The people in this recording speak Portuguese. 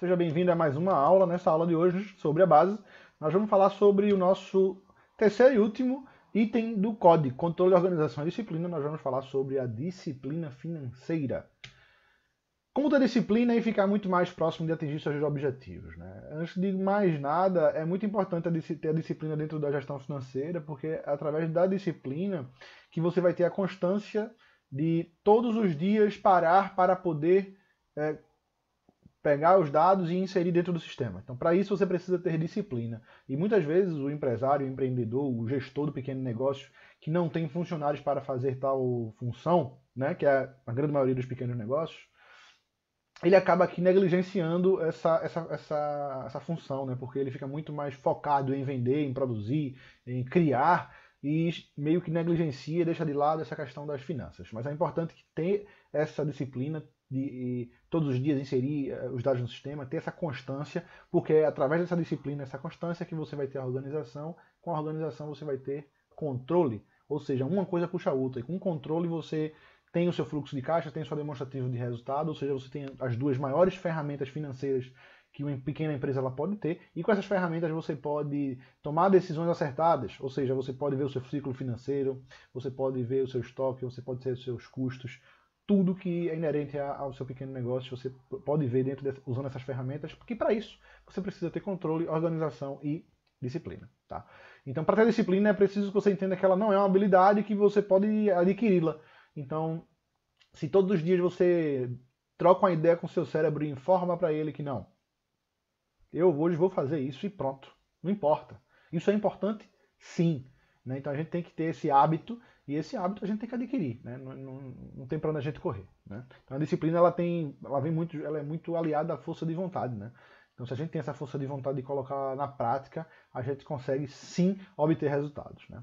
Seja bem-vindo a mais uma aula. Nessa aula de hoje, sobre a base, nós vamos falar sobre o nosso terceiro e último item do COD Controle, Organização e Disciplina. Nós vamos falar sobre a disciplina financeira. Como ter disciplina e ficar muito mais próximo de atingir seus objetivos. Né? Antes de mais nada, é muito importante ter a disciplina dentro da gestão financeira, porque é através da disciplina que você vai ter a constância de todos os dias parar para poder é, pegar os dados e inserir dentro do sistema. Então, para isso, você precisa ter disciplina. E muitas vezes o empresário, o empreendedor, o gestor do pequeno negócio que não tem funcionários para fazer tal função, né, que é a grande maioria dos pequenos negócios, ele acaba aqui negligenciando essa, essa, essa, essa função, né? porque ele fica muito mais focado em vender, em produzir, em criar, e meio que negligencia, deixa de lado essa questão das finanças. Mas é importante que ter essa disciplina de todos os dias inserir eh, os dados no sistema, ter essa constância, porque é através dessa disciplina, essa constância que você vai ter a organização, com a organização você vai ter controle, ou seja, uma coisa puxa a outra, e com controle você tem o seu fluxo de caixa, tem o seu demonstrativo de resultado, ou seja, você tem as duas maiores ferramentas financeiras que uma pequena empresa ela pode ter, e com essas ferramentas você pode tomar decisões acertadas, ou seja, você pode ver o seu ciclo financeiro, você pode ver o seu estoque, você pode ver os seus custos, tudo que é inerente ao seu pequeno negócio, você pode ver dentro usando essas ferramentas, porque para isso você precisa ter controle, organização e disciplina, tá? Então, para ter disciplina é preciso que você entenda que ela não é uma habilidade que você pode adquiri-la. Então, se todos os dias você troca uma ideia com seu cérebro e informa para ele que não, eu hoje vou fazer isso e pronto. Não importa. Isso é importante? Sim. Né? Então a gente tem que ter esse hábito e esse hábito a gente tem que adquirir. Né? Não, não, não tem para onde a gente correr. Né? Então a disciplina ela tem, ela vem muito, ela é muito aliada à força de vontade. Né? Então se a gente tem essa força de vontade de colocar na prática, a gente consegue sim obter resultados. Né?